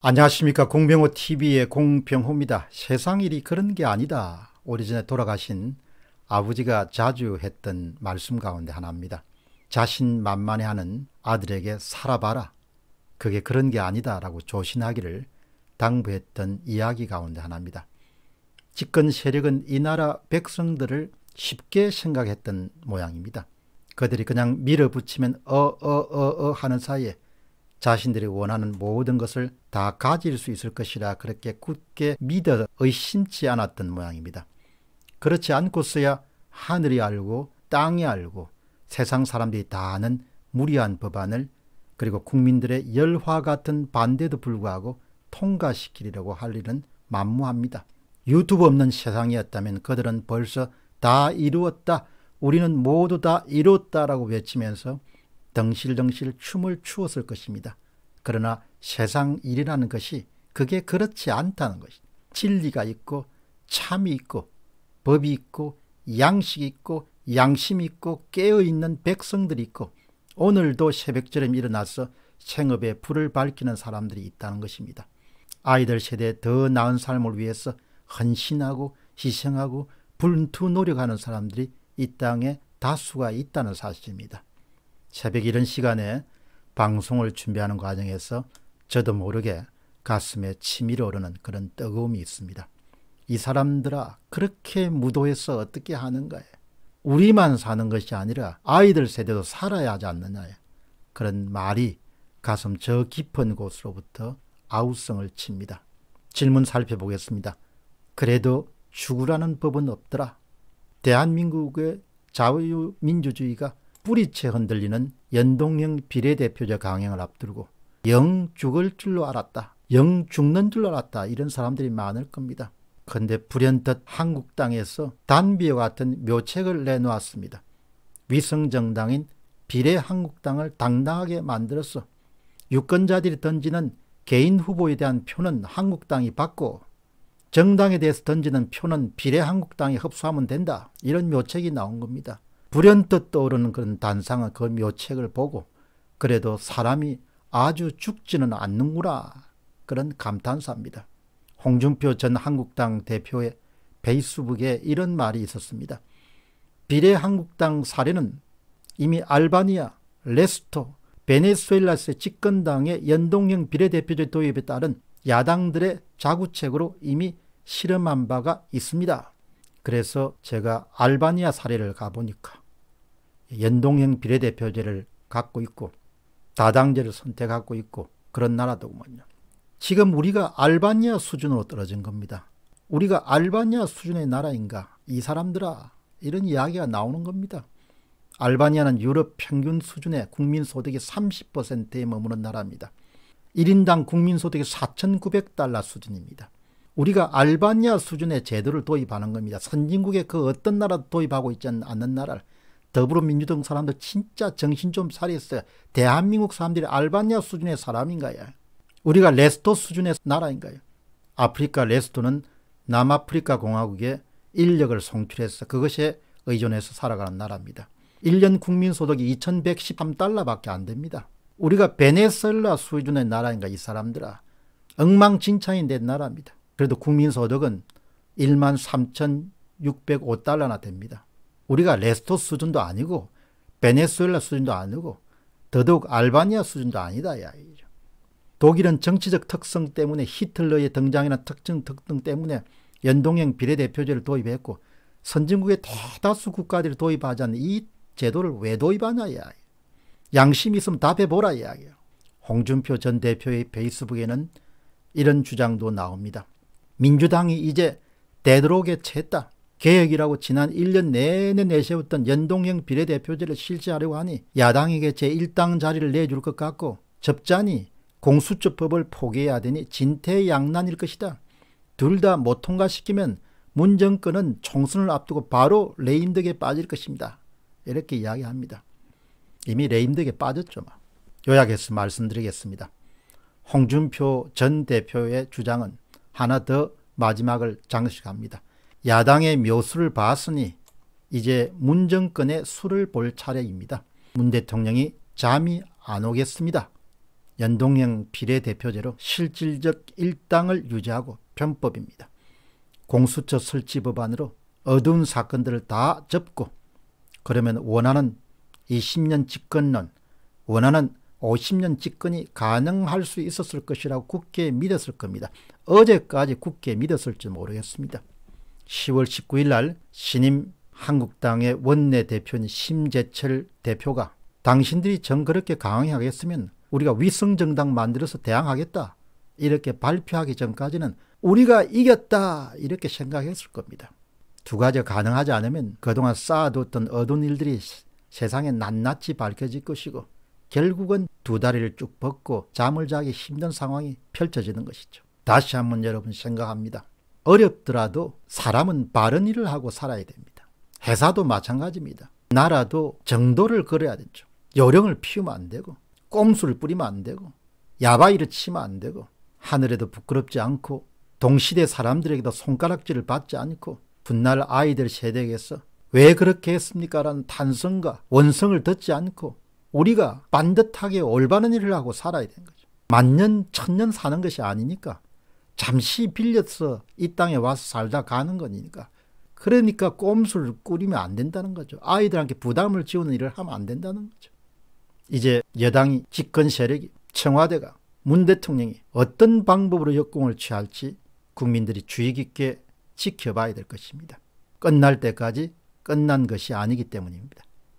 안녕하십니까 공병호 TV의 공병호입니다. 세상 일이 그런 게 아니다. 오래전에 돌아가신 아버지가 자주 했던 말씀 가운데 하나입니다. 자신 만만해하는 아들에게 살아봐라. 그게 그런 게 아니다라고 조신하기를 당부했던 이야기 가운데 하나입니다. 집권 세력은 이 나라 백성들을 쉽게 생각했던 모양입니다. 그들이 그냥 밀어붙이면 어어어어 어, 어, 어 하는 사이에 자신들이 원하는 모든 것을 다 가질 수 있을 것이라 그렇게 굳게 믿어 의심치 않았던 모양입니다. 그렇지 않고서야 하늘이 알고 땅이 알고 세상 사람들이 다 아는 무리한 법안을 그리고 국민들의 열화 같은 반대도 불구하고 통과시키려고 할 일은 만무합니다. 유튜브 없는 세상이었다면 그들은 벌써 다 이루었다. 우리는 모두 다 이뤘다라고 외치면서 덩실덩실 춤을 추었을 것입니다. 그러나 세상 일이라는 것이 그게 그렇지 않다는 것이 진리가 있고 참이 있고 법이 있고 양식이 있고 양심이 있고 깨어있는 백성들이 있고 오늘도 새벽처럼 일어나서 생업에 불을 밝히는 사람들이 있다는 것입니다. 아이들 세대에 더 나은 삶을 위해서 헌신하고 희생하고 분투 노력하는 사람들이 이 땅에 다수가 있다는 사실입니다. 새벽 이런 시간에 방송을 준비하는 과정에서 저도 모르게 가슴에 치밀어 오르는 그런 뜨거움이 있습니다. 이 사람들아 그렇게 무도해서 어떻게 하는가에 우리만 사는 것이 아니라 아이들 세대도 살아야 하지 않느냐에 그런 말이 가슴 저 깊은 곳으로부터 아우성을 칩니다. 질문 살펴보겠습니다. 그래도 죽으라는 법은 없더라. 대한민국의 자유민주주의가 뿌리채 흔들리는 연동형 비례대표제 강행을 앞두고 영 죽을 줄로 알았다. 영 죽는 줄로 알았다. 이런 사람들이 많을 겁니다. 근데 불현듯 한국당에서 단비와 같은 묘책을 내놓았습니다. 위성정당인 비례한국당을 당당하게 만들었어. 유권자들이 던지는 개인 후보에 대한 표는 한국당이 받고 정당에 대해서 던지는 표는 비례한국당이 흡수하면 된다. 이런 묘책이 나온 겁니다. 불현듯 떠오르는 그런 단상은그 묘책을 보고 그래도 사람이 아주 죽지는 않는구나 그런 감탄사입니다. 홍준표 전 한국당 대표의 페이스북에 이런 말이 있었습니다. 비례 한국당 사례는 이미 알바니아, 레스토, 베네수엘라스 집권당의 연동형 비례대표제 도입에 따른 야당들의 자구책으로 이미 실험한 바가 있습니다. 그래서 제가 알바니아 사례를 가보니까 연동형 비례대표제를 갖고 있고 다당제를 선택하고 있고 그런 나라더군요. 지금 우리가 알바니아 수준으로 떨어진 겁니다. 우리가 알바니아 수준의 나라인가 이 사람들아 이런 이야기가 나오는 겁니다. 알바니아는 유럽 평균 수준의 국민소득이 30%에 머무는 나라입니다. 1인당 국민소득이 4,900달러 수준입니다. 우리가 알바니아 수준의 제도를 도입하는 겁니다. 선진국의 그 어떤 나라도 도입하고 있지 않는 나라를 더불어민주당 사람들 진짜 정신 좀 차리세요. 대한민국 사람들이 알바니아 수준의 사람인가요? 우리가 레스토 수준의 나라인가요? 아프리카 레스토는 남아프리카 공화국의 인력을 송출해서 그것에 의존해서 살아가는 나라입니다. 1년 국민소득이 2113달러밖에 안 됩니다. 우리가 베네수엘라 수준의 나라인가 이 사람들아. 엉망진창이 된 나라입니다. 그래도 국민소득은 1만 3,605달러나 됩니다. 우리가 레스토 수준도 아니고 베네수엘라 수준도 아니고 더더욱 알바니아 수준도 아니다. 야, 이죠. 독일은 정치적 특성 때문에 히틀러의 등장이나 특징 등등 때문에 연동형 비례대표제를 도입했고 선진국의 대다수 국가들이 도입하지 않는 이 제도를 왜 도입하냐 야. 양심이 있으면 답해보라 이야기 홍준표 전 대표의 페이스북에는 이런 주장도 나옵니다. 민주당이 이제 되도록에 채했다. 개혁이라고 지난 1년 내내 내세웠던 연동형 비례대표제를 실시하려고 하니 야당에게 제1당 자리를 내줄 것 같고 접자니 공수처법을 포기해야 되니 진퇴양난일 것이다. 둘 다 못 통과시키면 문 정권은 총선을 앞두고 바로 레임덕에 빠질 것입니다. 이렇게 이야기합니다. 이미 레임덕에 빠졌죠. 뭐. 요약해서 말씀드리겠습니다. 홍준표 전 대표의 주장은 하나 더 마지막을 장식합니다. 야당의 묘수를 봤으니 이제 문정권의 수를 볼 차례입니다. 문 대통령이 잠이 안 오겠습니다. 연동형 비례대표제로 실질적 일당을 유지하고 편법입니다. 공수처 설치 법안으로 어두운 사건들을 다 접고 그러면 원하는 20년 집권론, 원하는 50년 집권이 가능할 수 있었을 것이라고 굳에 믿었을 겁니다. 어제까지 국굳에 믿었을지 모르겠습니다. 10월 19일 날 신임 한국당의 원내대표인 심재철 대표가 당신들이 정 그렇게 강행하겠으면 우리가 위성정당 만들어서 대항하겠다. 이렇게 발표하기 전까지는 우리가 이겼다 이렇게 생각했을 겁니다. 두 가지가 가능하지 않으면 그동안 쌓아뒀던 어두운 일들이 세상에 낱낱이 밝혀질 것이고 결국은 두 다리를 쭉 벗고 잠을 자기 힘든 상황이 펼쳐지는 것이죠. 다시 한번 여러분 생각합니다. 어렵더라도 사람은 바른 일을 하고 살아야 됩니다. 회사도 마찬가지입니다. 나라도 정도를 걸어야 되죠. 요령을 피우면 안 되고 꼼수를 뿌리면 안 되고 야바이를 치면 안 되고 하늘에도 부끄럽지 않고 동시대 사람들에게도 손가락질을 받지 않고 분날 아이들 세대에서왜 그렇게 했습니까? 라는 탄성과 원성을 듣지 않고 우리가 반듯하게 올바른 일을 하고 살아야 되는 거죠. 만년 천년 사는 것이 아니니까 잠시 빌려서 이 땅에 와서 살다 가는 거니까 그러니까 꼼수를 꾸리면 안 된다는 거죠. 아이들한테 부담을 지우는 일을 하면 안 된다는 거죠. 이제 여당이 집권 세력이 청와대가 문 대통령이 어떤 방법으로 역공을 취할지 국민들이 주의 깊게 지켜봐야 될 것입니다. 끝날 때까지 끝난 것이 아니기 때문입니다.